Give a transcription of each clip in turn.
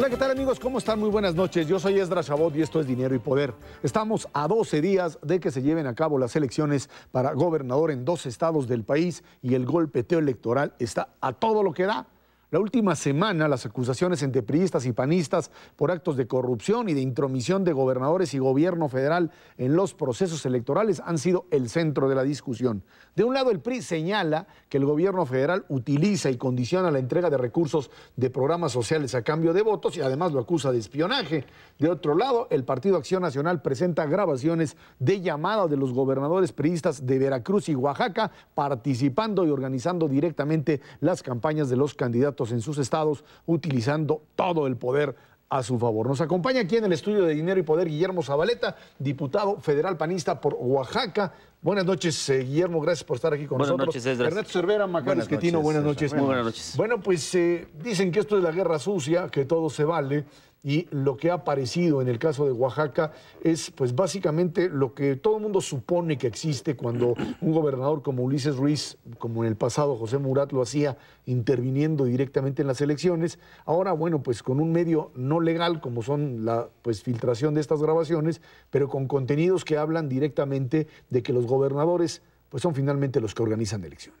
Hola, ¿qué tal amigos? ¿Cómo están? Muy buenas noches. Yo soy Esdra Chabot y esto es Dinero y Poder. Estamos a 12 días de que se lleven a cabo las elecciones para gobernador en dos estados del país y el golpeteo electoral está a todo lo que da. La última semana, las acusaciones entre priistas y panistas por actos de corrupción y de intromisión de gobernadores y gobierno federal en los procesos electorales han sido el centro de la discusión. De un lado, el PRI señala que el gobierno federal utiliza y condiciona la entrega de recursos de programas sociales a cambio de votos y además lo acusa de espionaje. De otro lado, el Partido Acción Nacional presenta grabaciones de llamada de los gobernadores priistas de Veracruz y Oaxaca participando y organizando directamente las campañas de los candidatos en sus estados utilizando todo el poder a su favor. Nos acompaña aquí en el estudio de Dinero y Poder Guillermo Zabaleta, diputado federal panista por Oaxaca. Buenas noches, eh, Guillermo, gracias por estar aquí con buenas nosotros. Noches, Ernesto Cervera, Esquetino, buenas noches. Buenas noches. Bueno, pues eh, dicen que esto es la guerra sucia, que todo se vale, y lo que ha aparecido en el caso de Oaxaca es pues básicamente lo que todo el mundo supone que existe cuando un gobernador como Ulises Ruiz, como en el pasado José Murat lo hacía interviniendo directamente en las elecciones, ahora bueno, pues con un medio no legal como son la pues filtración de estas grabaciones, pero con contenidos que hablan directamente de que los gobernadores pues son finalmente los que organizan elecciones.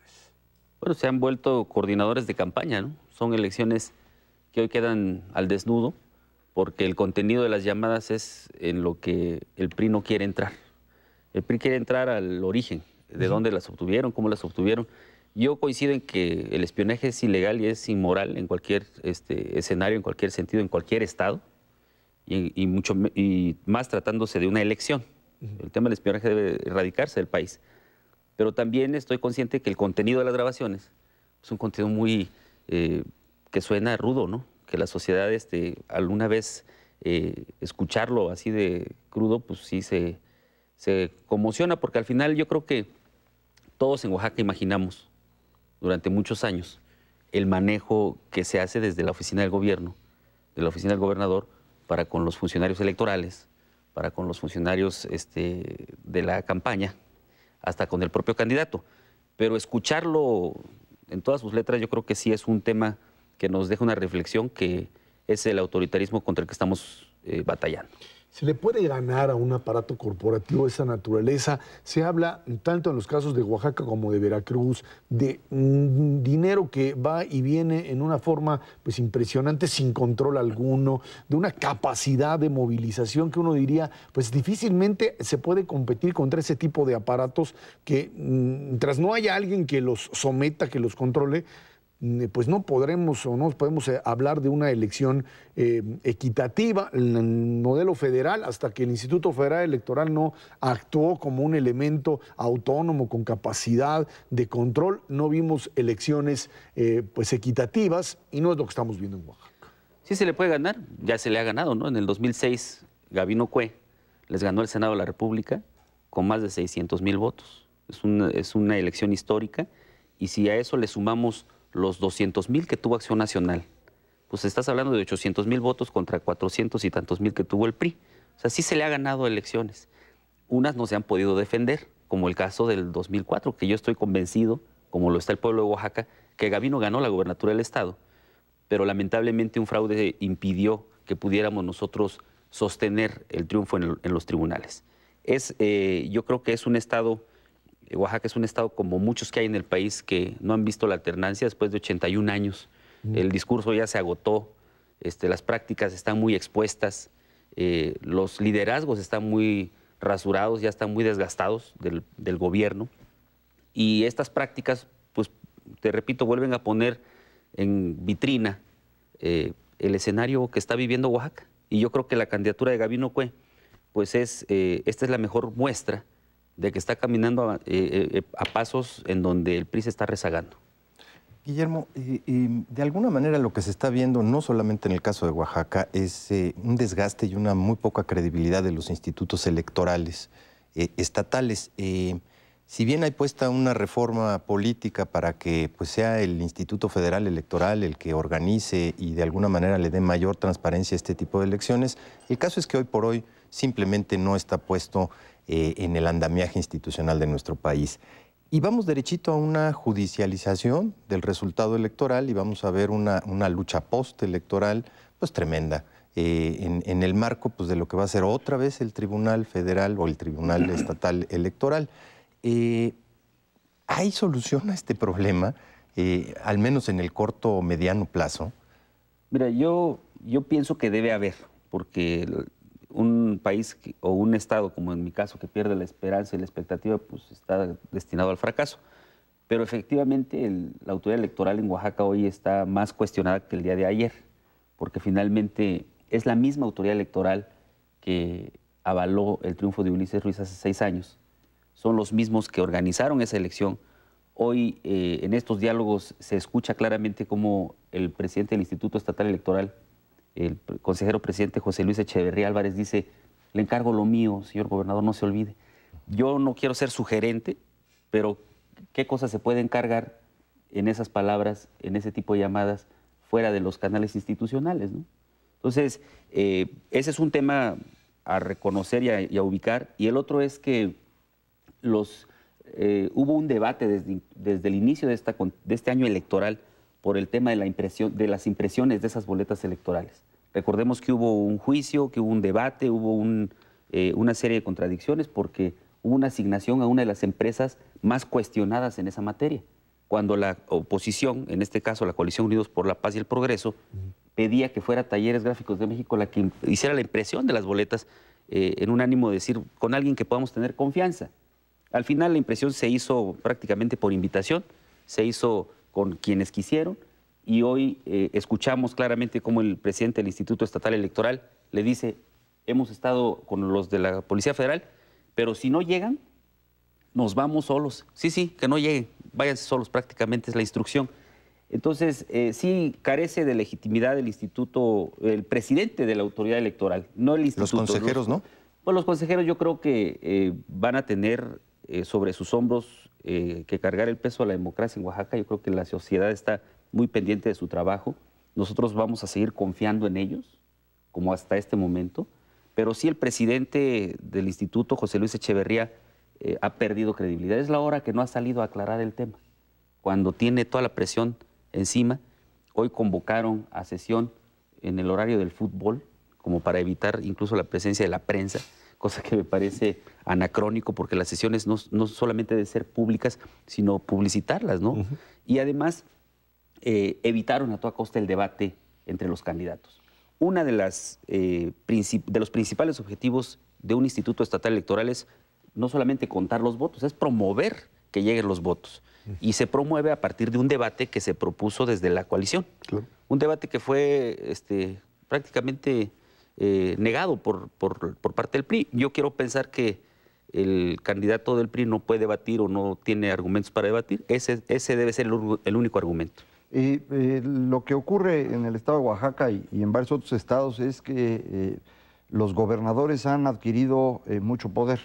Bueno, se han vuelto coordinadores de campaña, ¿no? Son elecciones que hoy quedan al desnudo, porque el contenido de las llamadas es en lo que el PRI no quiere entrar. El PRI quiere entrar al origen, de dónde las obtuvieron, cómo las obtuvieron. Yo coincido en que el espionaje es ilegal y es inmoral en cualquier este, escenario, en cualquier sentido, en cualquier estado, y, mucho, y más tratándose de una elección. El tema del espionaje debe erradicarse del país. Pero también estoy consciente que el contenido de las grabaciones es un contenido muy eh, que suena rudo, ¿no? que la sociedad este, alguna vez eh, escucharlo así de crudo, pues sí se, se conmociona, porque al final yo creo que todos en Oaxaca imaginamos durante muchos años el manejo que se hace desde la oficina del gobierno, de la oficina del gobernador, para con los funcionarios electorales, para con los funcionarios este, de la campaña, hasta con el propio candidato. Pero escucharlo en todas sus letras yo creo que sí es un tema que nos deja una reflexión que es el autoritarismo contra el que estamos eh, batallando. ¿Se le puede ganar a un aparato corporativo de esa naturaleza? Se habla tanto en los casos de Oaxaca como de Veracruz de mm, dinero que va y viene en una forma pues impresionante sin control alguno, de una capacidad de movilización que uno diría, pues difícilmente se puede competir contra ese tipo de aparatos que mientras mm, no haya alguien que los someta, que los controle, pues no podremos o no podemos eh, hablar de una elección eh, equitativa en el modelo federal hasta que el Instituto Federal Electoral no actuó como un elemento autónomo con capacidad de control. No vimos elecciones eh, pues equitativas y no es lo que estamos viendo en Oaxaca. Sí se le puede ganar, ya se le ha ganado, ¿no? En el 2006 Gabino Cue les ganó el Senado de la República con más de 600 mil votos. Es es una elección histórica y si a eso le sumamos los 200 mil que tuvo Acción Nacional, pues estás hablando de 800 mil votos contra 400 y tantos mil que tuvo el PRI. O sea, sí se le ha ganado elecciones. Unas no se han podido defender, como el caso del 2004, que yo estoy convencido, como lo está el pueblo de Oaxaca, que Gabino ganó la gobernatura del Estado, pero lamentablemente un fraude impidió que pudiéramos nosotros sostener el triunfo en, los tribunales. Es, eh, yo creo que es un Estado eh, Oaxaca es un estado como muchos que hay en el país que no han visto la alternancia después de 81 años. Mm. El discurso ya se agotó, este, las prácticas están muy expuestas, eh, los liderazgos están muy rasurados, ya están muy desgastados del, gobierno. Y estas prácticas, pues, te repito, vuelven a poner en vitrina eh, el escenario que está viviendo Oaxaca. Y yo creo que la candidatura de Gabino Cue, pues es, esta es la mejor muestra de que está caminando a, eh, eh, eh, pasos en donde el PRI se está rezagando. Guillermo, de alguna manera lo que se está viendo, no solamente en el caso de Oaxaca, es un desgaste y una muy poca credibilidad de los institutos electorales estatales. si bien hay puesta una reforma política para que pues, sea el Instituto Federal Electoral el que organice y de alguna manera le dé mayor transparencia a este tipo de elecciones, el caso es que hoy por hoy simplemente no está puesto eh, en el andamiaje institucional de nuestro país. Y vamos derechito a una judicialización del resultado electoral y vamos a ver una, una lucha postelectoral pues tremenda. Eh, en, el marco pues, de lo que va a ser otra vez el Tribunal Federal o el Tribunal Estatal Electoral. Eh, ¿Hay solución a este problema, al menos en el corto o mediano plazo? Mira, yo, yo pienso que debe haber, porque un país o un Estado, como en mi caso, que pierde la esperanza y la expectativa, pues está destinado al fracaso. Pero efectivamente la autoridad electoral en Oaxaca hoy está más cuestionada que el día de ayer, porque finalmente es la misma autoridad electoral que avaló el triunfo de Ulises Ruiz hace seis años. Son los mismos que organizaron esa elección. Hoy eh, en estos diálogos se escucha claramente cómo el presidente del Instituto Estatal Electoral el consejero presidente José Luis Echeverría Álvarez dice, le encargo lo mío, señor gobernador, no se olvide. Yo no quiero ser sugerente, pero ¿qué cosas se puede encargar en esas palabras, en ese tipo de llamadas, fuera de los canales institucionales? ¿no? Entonces, eh, ese es un tema a reconocer y a, ubicar. Y el otro es que los, eh, hubo un debate desde, el inicio de, de este año electoral por el tema de, la impresión, de las impresiones de esas boletas electorales. Recordemos que hubo un juicio, que hubo un debate, hubo eh, una serie de contradicciones porque hubo una asignación a una de las empresas más cuestionadas en esa materia. Cuando la oposición, en este caso la Coalición Unidos por la Paz y el Progreso, pedía que fuera Talleres Gráficos de México la que hiciera la impresión de las boletas eh, en un ánimo de decir con alguien que podamos tener confianza. Al final la impresión se hizo prácticamente por invitación, se hizo con quienes quisieron y hoy eh, escuchamos claramente cómo el presidente del Instituto Estatal Electoral le dice, hemos estado con los de la Policía Federal, pero si no llegan, nos vamos solos. Sí, sí, que no lleguen, váyanse solos prácticamente es la instrucción. Entonces, eh, sí carece de legitimidad el instituto, el presidente de la autoridad electoral, no el instituto. Los consejeros, ¿no? Pues los consejeros yo creo que eh, van a tener sobre sus hombros eh, que cargar el peso a la democracia en Oaxaca. Yo creo que la sociedad está muy pendiente de su trabajo. Nosotros vamos a seguir confiando en ellos, como hasta este momento. Pero sí el presidente del instituto, José Luis Echeverría, eh, ha perdido credibilidad. Es la hora que no ha salido a aclarar el tema. Cuando tiene toda la presión encima, hoy convocaron a sesión en el horario del fútbol, como para evitar incluso la presencia de la prensa cosa que me parece anacrónico porque las sesiones no, solamente deben ser públicas, sino publicitarlas, ¿no? Y además eh, evitaron a toda costa el debate entre los candidatos. Uno de, eh, de los principales objetivos de un instituto estatal electoral es no solamente contar los votos, es promover que lleguen los votos. Y se promueve a partir de un debate que se propuso desde la coalición. Un debate que fue este, prácticamente eh, negado por, parte del PRI. Yo quiero pensar que el candidato del PRI no puede debatir o no tiene argumentos para debatir. Ese, debe ser el, único argumento. Eh, lo que ocurre en el estado de Oaxaca y en varios otros estados es que eh, los gobernadores han adquirido mucho poder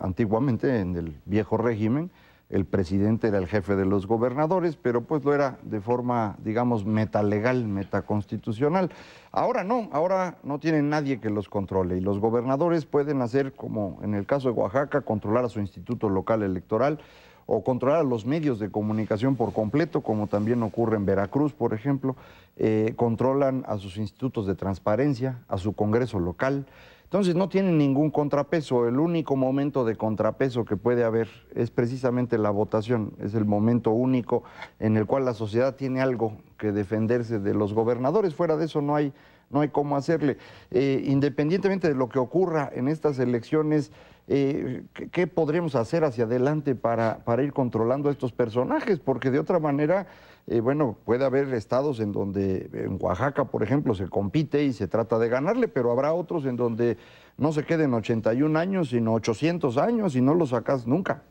antiguamente en el viejo régimen el presidente era el jefe de los gobernadores, pero pues lo era de forma, digamos, metalegal, metaconstitucional. Ahora no, ahora no tiene nadie que los controle y los gobernadores pueden hacer, como en el caso de Oaxaca, controlar a su instituto local electoral o controlar a los medios de comunicación por completo, como también ocurre en Veracruz, por ejemplo, eh, controlan a sus institutos de transparencia, a su Congreso local. Entonces no tienen ningún contrapeso. El único momento de contrapeso que puede haber es precisamente la votación. Es el momento único en el cual la sociedad tiene algo que defenderse de los gobernadores. Fuera de eso no hay, no hay cómo hacerle. Eh, independientemente de lo que ocurra en estas elecciones, eh, ¿qué, podríamos hacer hacia adelante para, ir controlando a estos personajes? Porque de otra manera, eh, bueno, puede haber estados en donde, en Oaxaca, por ejemplo, se compite y se trata de ganarle, pero habrá otros en donde no se queden 81 años, sino 800 años y no los sacas nunca.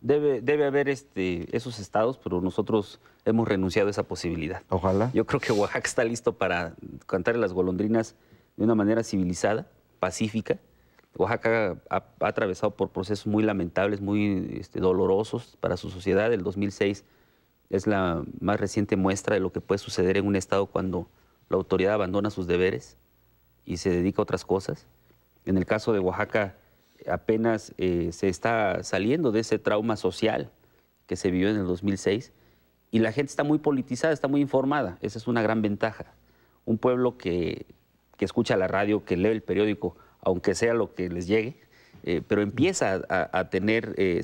Debe, debe haber este, esos estados, pero nosotros hemos renunciado a esa posibilidad. Ojalá. Yo creo que Oaxaca está listo para cantar las golondrinas de una manera civilizada, pacífica, Oaxaca ha, atravesado por procesos muy lamentables, muy este, dolorosos para su sociedad. El 2006 es la más reciente muestra de lo que puede suceder en un Estado cuando la autoridad abandona sus deberes y se dedica a otras cosas. En el caso de Oaxaca, apenas eh, se está saliendo de ese trauma social que se vivió en el 2006 y la gente está muy politizada, está muy informada. Esa es una gran ventaja. Un pueblo que escucha la radio, que lee el periódico, aunque sea lo que les llegue, eh, pero empieza a, tener eh,